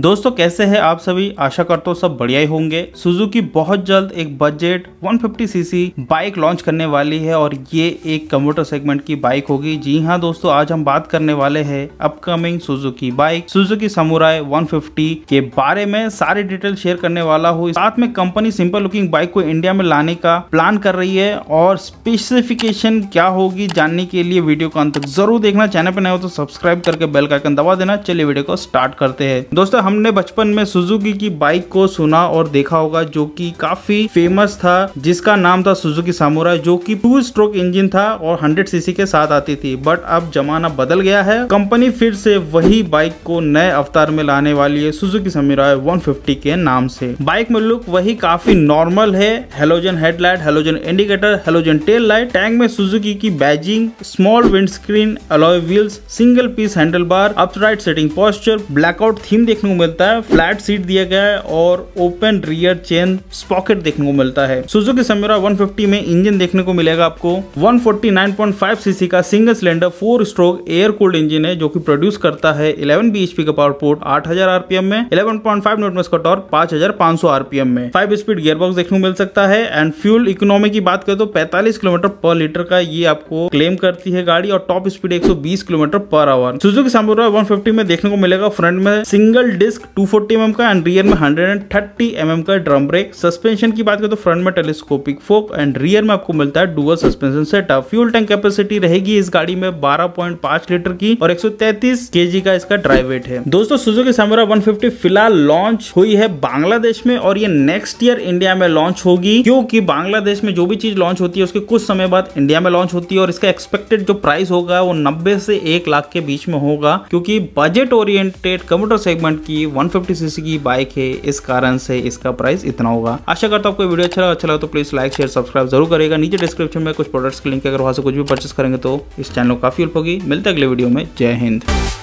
दोस्तों कैसे हैं आप सभी आशा करता हूँ सब बढ़िया ही होंगे सुजुकी बहुत जल्द एक बजट 150 सीसी बाइक लॉन्च करने वाली है और ये एक कंप्यूटर सेगमेंट की बाइक होगी जी हाँ दोस्तों आज हम बात करने वाले हैं upcoming Suzuki bike Suzuki samurai 150 के बारे में सारी डिटेल शेयर करने वाला हूँ साथ में कंपनी सिंपल लुकिंग बाइक को इंडिया में लाने का प्लान कर रही है और स्पेसिफिकेशन क्या होगी जानने के लिए वीडियो को अंत तक जरूर देखना चैनल पर नहीं हो तो सब्सक्राइब करके बेल का आइकन दबा देना चलिए वीडियो को स्टार्ट करते हैं दोस्तों हमने बचपन में सुजुकी की बाइक को सुना और देखा होगा जो कि काफी फेमस था जिसका नाम था सुजुकी सामुरा जो कि टू स्ट्रोक इंजन था और 100 सीसी के साथ आती थी बट अब जमाना बदल गया है कंपनी फिर से वही बाइक को नए अवतार में लाने वाली है सुजुकी समीरा 150 के नाम से बाइक में लुक वही काफी नॉर्मल है halogen headlight halogen indicator halogen tail light tank में सुजुकी की badging small windscreen alloy wheels single piece handlebar upright setting posture blackout theme देखने को मिलता है फ्लैट सीट दिया गया है और ओपन रियर चेन स्पॉकेट देखने को मिलता है सुजुकी समेरा 150 में इंजन देखने को मिलेगा आपको 149.5 सीसी का single cylinder four stroke air cold engine है जो कि प्रोड्यूस करता है 11 बीएचपी का पावर पोर्ट 8000 आरपीएम में 11.5 न्यूटन का टॉर्क 5500 आरपीएम में 5 स्पीड गियरबॉक्स देखने को मिल सकता है एंड फ्यूल इकोनॉमी की बात करें तो 45 किलोमीटर पर लीटर का ये आपको क्लेम करती है गाड़ी और top speed 120 kilometre per hour Suzuki samurai 150 में देखने को मिलेगा फ्रंट में single disc disc 240 forty mm का एंड रियर में 130 थर्टी mm का ड्रम ब्रेक सस्पेंशन की बात करें तो फ्रंट में टेलीस्कोपिक फोक एंड रियर में आपको मिलता है dual suspension setup fuel tank capacity रहेगी इस गाड़ी में 12.5 लीटर की और 133 केजी का इसका ड्राइव वेट है दोस्तों सुजो की सैमरा 150 फिलहाल लॉन्च हुई है बांग्लादेश में और ये नेक्स्ट ईयर इंडिया में लॉन्च होगी क्योंकि बांग्लादेश में जो भी चीज लॉन्च होती है उसके कुछ समय बाद इंडिया में लॉन्च होती है और इसका एक्सपेक्टेड जो प्राइस होगा वो नब्बे से एक लाख के बीच में होगा क्योंकि बजट ओरिएंटेड कंप्यूटर सेगमेंट कि 150 सीसी की बाइक है इस कारण से इसका प्राइस इतना होगा आशा करता हूँ आपको वीडियो अच्छा लगा अच्छा लगा तो प्लीज लाइक शेयर सब्सक्राइब जरूर करेगा नीचे डिस्क्रिप्शन में कुछ प्रोडक्ट्स के लिंक अगर वहाँ से कुछ भी परचेस करेंगे तो इस चैनल को काफी हेल्प होगी मिलते अगले वीडियो में जय हिंद